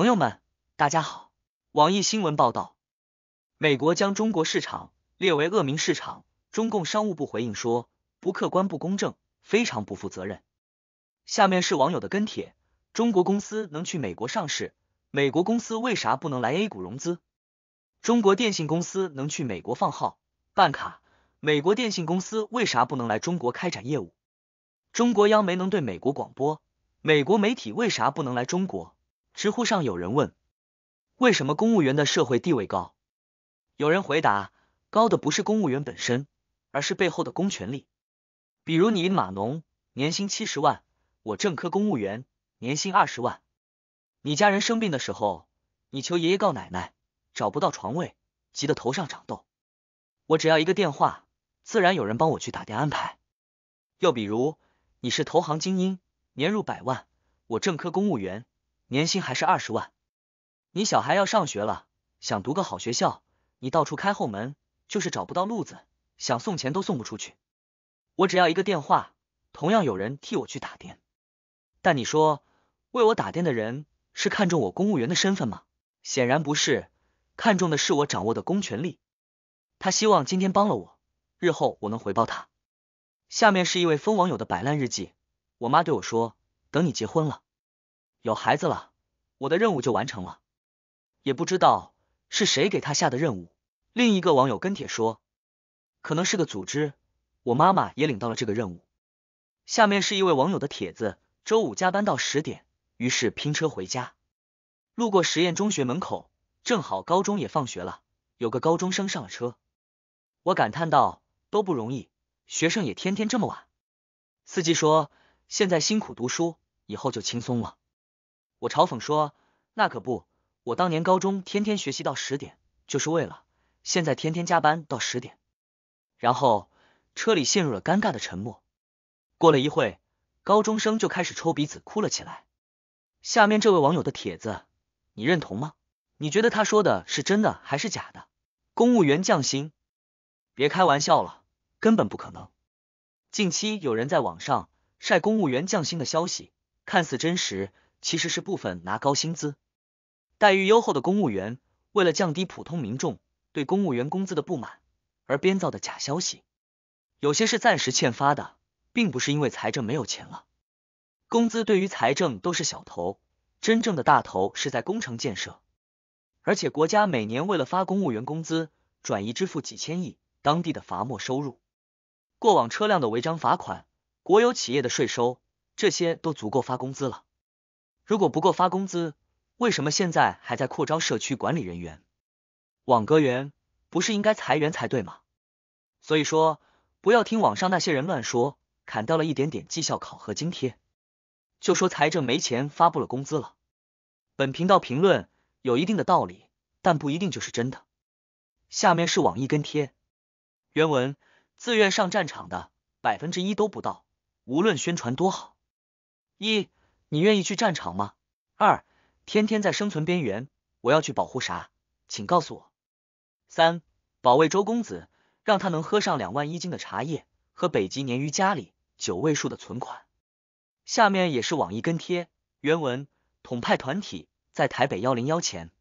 朋友们，大家好。网易新闻报道，美国将中国市场列为恶名市场。中共商务部回应说，不客观、不公正，非常不负责任。下面是网友的跟帖：中国公司能去美国上市，美国公司为啥不能来 A 股融资？中国电信公司能去美国放号办卡，美国电信公司为啥不能来中国开展业务？中国央媒能对美国广播，美国媒体为啥不能来中国？知乎上有人问，为什么公务员的社会地位高？有人回答，高的不是公务员本身，而是背后的公权力。比如你码农年薪七十万，我正科公务员年薪二十万。你家人生病的时候，你求爷爷告奶奶找不到床位，急得头上长痘；我只要一个电话，自然有人帮我去打电安排。又比如你是投行精英年入百万，我正科公务员。年薪还是二十万，你小孩要上学了，想读个好学校，你到处开后门，就是找不到路子，想送钱都送不出去。我只要一个电话，同样有人替我去打点。但你说，为我打点的人是看中我公务员的身份吗？显然不是，看中的是我掌握的公权力。他希望今天帮了我，日后我能回报他。下面是一位疯网友的摆烂日记：我妈对我说，等你结婚了。有孩子了，我的任务就完成了。也不知道是谁给他下的任务。另一个网友跟帖说，可能是个组织。我妈妈也领到了这个任务。下面是一位网友的帖子：周五加班到十点，于是拼车回家，路过实验中学门口，正好高中也放学了，有个高中生上了车。我感叹道：都不容易，学生也天天这么晚。司机说，现在辛苦读书，以后就轻松了。我嘲讽说：“那可不，我当年高中天天学习到十点，就是为了现在天天加班到十点。”然后车里陷入了尴尬的沉默。过了一会，高中生就开始抽鼻子哭了起来。下面这位网友的帖子，你认同吗？你觉得他说的是真的还是假的？公务员降薪？别开玩笑了，根本不可能。近期有人在网上晒公务员降薪的消息，看似真实。其实是部分拿高薪资、待遇优厚的公务员，为了降低普通民众对公务员工资的不满而编造的假消息。有些是暂时欠发的，并不是因为财政没有钱了。工资对于财政都是小头，真正的大头是在工程建设。而且国家每年为了发公务员工资，转移支付几千亿当地的罚没收入、过往车辆的违章罚款、国有企业的税收，这些都足够发工资了。如果不够发工资，为什么现在还在扩招社区管理人员、网格员？不是应该裁员才对吗？所以说，不要听网上那些人乱说，砍掉了一点点绩效考核津贴，就说财政没钱发布了工资了。本频道评论有一定的道理，但不一定就是真的。下面是网易跟帖原文：自愿上战场的百分之一都不到，无论宣传多好。一你愿意去战场吗？二天天在生存边缘，我要去保护啥？请告诉我。三保卫周公子，让他能喝上两万一斤的茶叶和北极鲶鱼家里九位数的存款。下面也是网易跟帖原文：统派团体在台北幺零幺前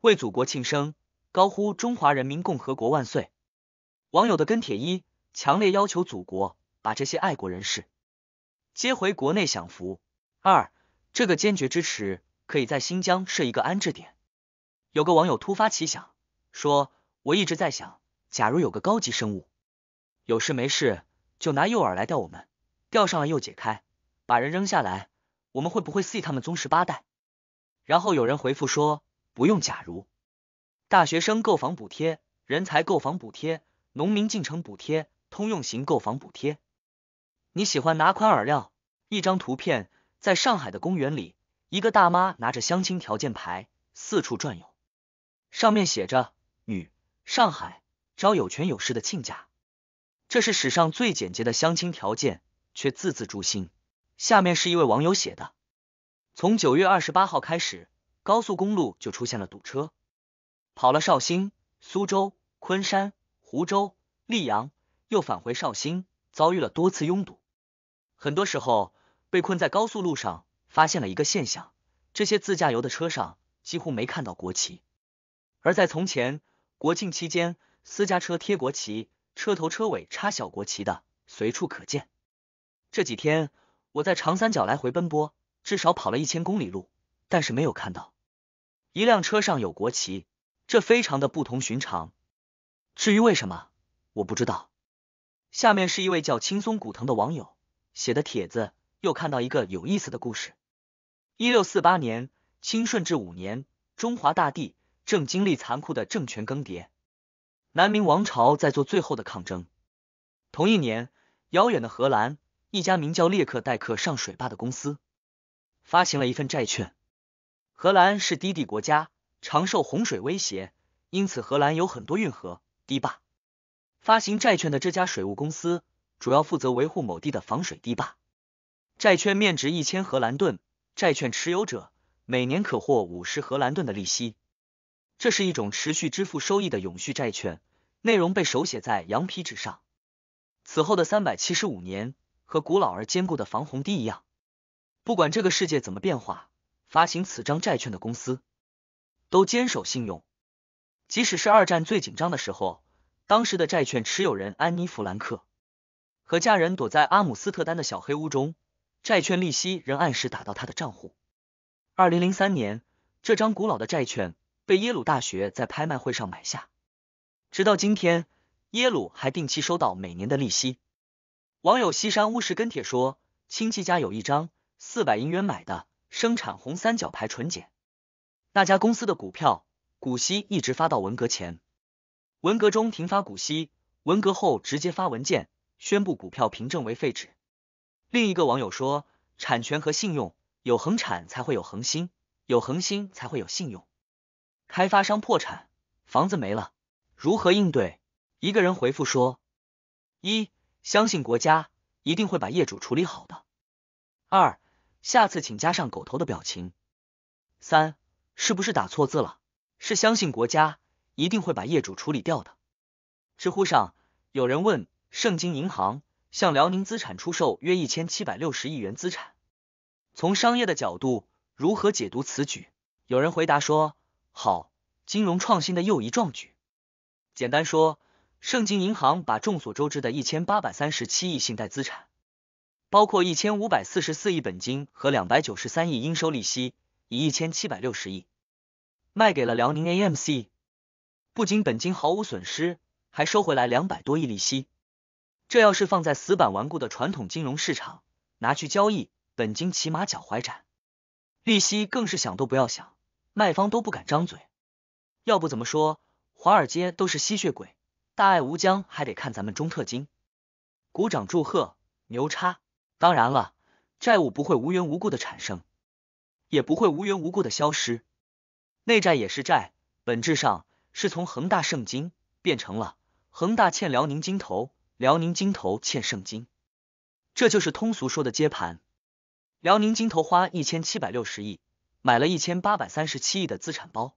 为祖国庆生，高呼中华人民共和国万岁。网友的跟帖一：强烈要求祖国把这些爱国人士接回国内享福。二，这个坚决支持可以在新疆设一个安置点。有个网友突发奇想说：“我一直在想，假如有个高级生物，有事没事就拿诱饵来钓我们，钓上了又解开，把人扔下来，我们会不会 see 他们宗十八代？”然后有人回复说：“不用，假如大学生购房补贴、人才购房补贴、农民进城补贴、通用型购房补贴，你喜欢哪款饵料？一张图片。”在上海的公园里，一个大妈拿着相亲条件牌四处转悠，上面写着“女，上海，招有权有势的亲家”。这是史上最简洁的相亲条件，却字字诛心。下面是一位网友写的：“从九月二十八号开始，高速公路就出现了堵车，跑了绍兴、苏州、昆山、湖州、溧阳，又返回绍兴，遭遇了多次拥堵。很多时候。”被困在高速路上，发现了一个现象：这些自驾游的车上几乎没看到国旗。而在从前国庆期间，私家车贴国旗、车头车尾插小国旗的随处可见。这几天我在长三角来回奔波，至少跑了一千公里路，但是没有看到一辆车上有国旗，这非常的不同寻常。至于为什么，我不知道。下面是一位叫青松古藤的网友写的帖子。又看到一个有意思的故事。一六四八年，清顺治五年，中华大地正经历残酷的政权更迭，南明王朝在做最后的抗争。同一年，遥远的荷兰，一家名叫列克代克上水坝的公司发行了一份债券。荷兰是低地国家，常受洪水威胁，因此荷兰有很多运河、堤坝。发行债券的这家水务公司，主要负责维护某地的防水堤坝。债券面值一千荷兰盾，债券持有者每年可获五十荷兰盾的利息。这是一种持续支付收益的永续债券，内容被手写在羊皮纸上。此后的三百七十五年，和古老而坚固的防洪堤一样，不管这个世界怎么变化，发行此张债券的公司都坚守信用。即使是二战最紧张的时候，当时的债券持有人安妮·弗兰克和家人躲在阿姆斯特丹的小黑屋中。债券利息仍按时打到他的账户。二零零三年，这张古老的债券被耶鲁大学在拍卖会上买下。直到今天，耶鲁还定期收到每年的利息。网友西山乌石跟帖说，亲戚家有一张四百银元买的生产红三角牌纯碱，那家公司的股票股息一直发到文革前，文革中停发股息，文革后直接发文件宣布股票凭证为废纸。另一个网友说，产权和信用有恒产才会有恒心，有恒心才会有信用。开发商破产，房子没了，如何应对？一个人回复说：一，相信国家一定会把业主处理好的；二，下次请加上狗头的表情；三，是不是打错字了？是相信国家一定会把业主处理掉的。知乎上有人问：圣经银行。向辽宁资产出售约一千七百六十亿元资产，从商业的角度如何解读此举？有人回答说，好，金融创新的又一壮举。简单说，盛京银行把众所周知的一千八百三十七亿信贷资产，包括一千五百四十四亿本金和两百九十三亿应收利息，以一千七百六十亿卖给了辽宁 AMC，不仅本金毫无损失，还收回来两百多亿利息。这要是放在死板顽固的传统金融市场，拿去交易，本金起码脚踝斩，利息更是想都不要想，卖方都不敢张嘴。要不怎么说华尔街都是吸血鬼，大爱无疆，还得看咱们中特金。鼓掌祝贺，牛叉！当然了，债务不会无缘无故的产生，也不会无缘无故的消失。内债也是债，本质上是从恒大圣经变成了恒大欠辽宁金投。辽宁金投欠圣经，这就是通俗说的接盘。辽宁金投花一千七百六十亿买了一千八百三十七亿的资产包，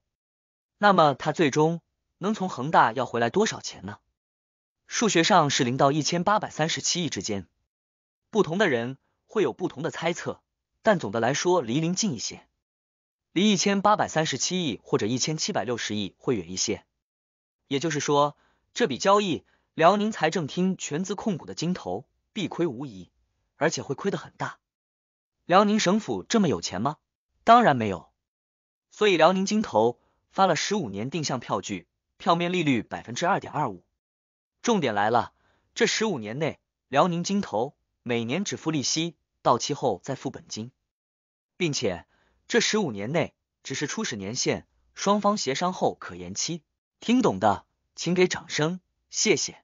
那么它最终能从恒大要回来多少钱呢？数学上是零到一千八百三十七亿之间，不同的人会有不同的猜测，但总的来说离零近一些，离一千八百三十七亿或者一千七百六十亿会远一些。也就是说，这笔交易。辽宁财政厅全资控股的金投必亏无疑，而且会亏得很大。辽宁省府这么有钱吗？当然没有。所以辽宁金头发了十五年定向票据，票面利率百分之二点二五。重点来了，这十五年内，辽宁金投每年只付利息，到期后再付本金，并且这十五年内只是初始年限，双方协商后可延期。听懂的请给掌声，谢谢。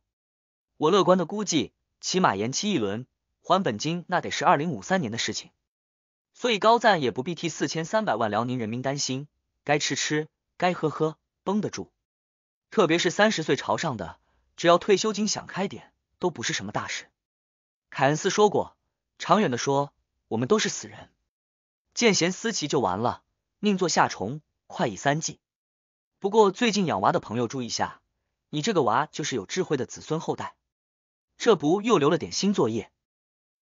我乐观的估计，起码延期一轮还本金，那得是二零五三年的事情。所以高赞也不必替四千三百万辽宁人民担心，该吃吃，该喝喝，绷得住。特别是三十岁朝上的，只要退休金想开点，都不是什么大事。凯恩斯说过，长远的说，我们都是死人。见贤思齐就完了，宁做夏虫，快意三季。不过最近养娃的朋友注意下，你这个娃就是有智慧的子孙后代。这不又留了点新作业，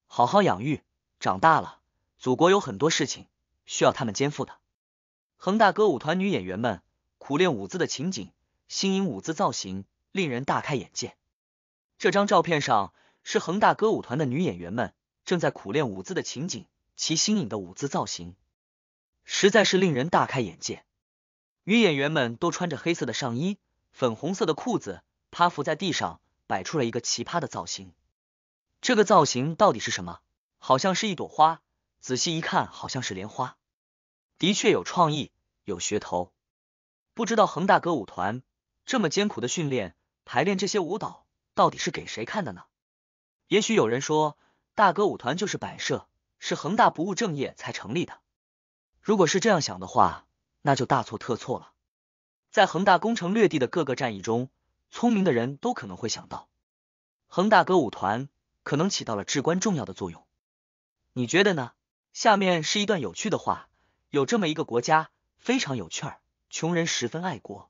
好好养育，长大了，祖国有很多事情需要他们肩负的。恒大歌舞团女演员们苦练舞姿的情景，新颖舞姿造型令人大开眼界。这张照片上是恒大歌舞团的女演员们正在苦练舞姿的情景，其新颖的舞姿造型实在是令人大开眼界。女演员们都穿着黑色的上衣、粉红色的裤子，趴伏在地上。摆出了一个奇葩的造型，这个造型到底是什么？好像是一朵花，仔细一看，好像是莲花。的确有创意，有噱头。不知道恒大歌舞团这么艰苦的训练、排练这些舞蹈，到底是给谁看的呢？也许有人说，大歌舞团就是摆设，是恒大不务正业才成立的。如果是这样想的话，那就大错特错了。在恒大攻城略地的各个战役中，聪明的人都可能会想到，恒大歌舞团可能起到了至关重要的作用。你觉得呢？下面是一段有趣的话：有这么一个国家，非常有趣儿。穷人十分爱国，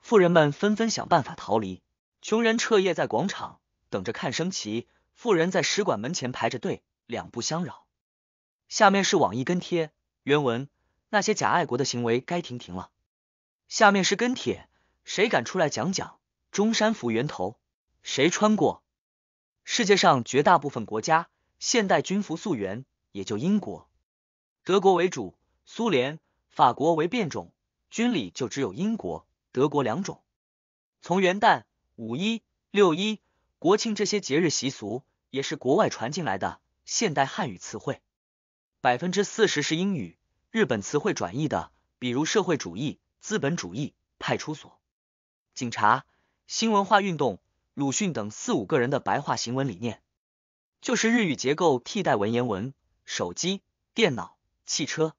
富人们纷纷想办法逃离。穷人彻夜在广场等着看升旗，富人在使馆门前排着队，两不相扰。下面是网易跟帖原文：那些假爱国的行为该停停了。下面是跟帖，谁敢出来讲讲？中山服源头谁穿过？世界上绝大部分国家现代军服溯源也就英国、德国为主，苏联、法国为变种，军里就只有英国、德国两种。从元旦、五一、六一、国庆这些节日习俗，也是国外传进来的现代汉语词汇，百分之四十是英语、日本词汇转译的，比如社会主义、资本主义、派出所、警察。新文化运动，鲁迅等四五个人的白话行文理念，就是日语结构替代文言文。手机、电脑、汽车、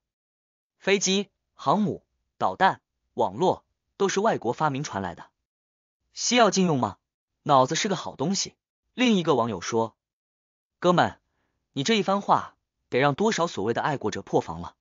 飞机、航母、导弹、网络，都是外国发明传来的。西药禁用吗？脑子是个好东西。另一个网友说：“哥们，你这一番话，得让多少所谓的爱国者破防了。”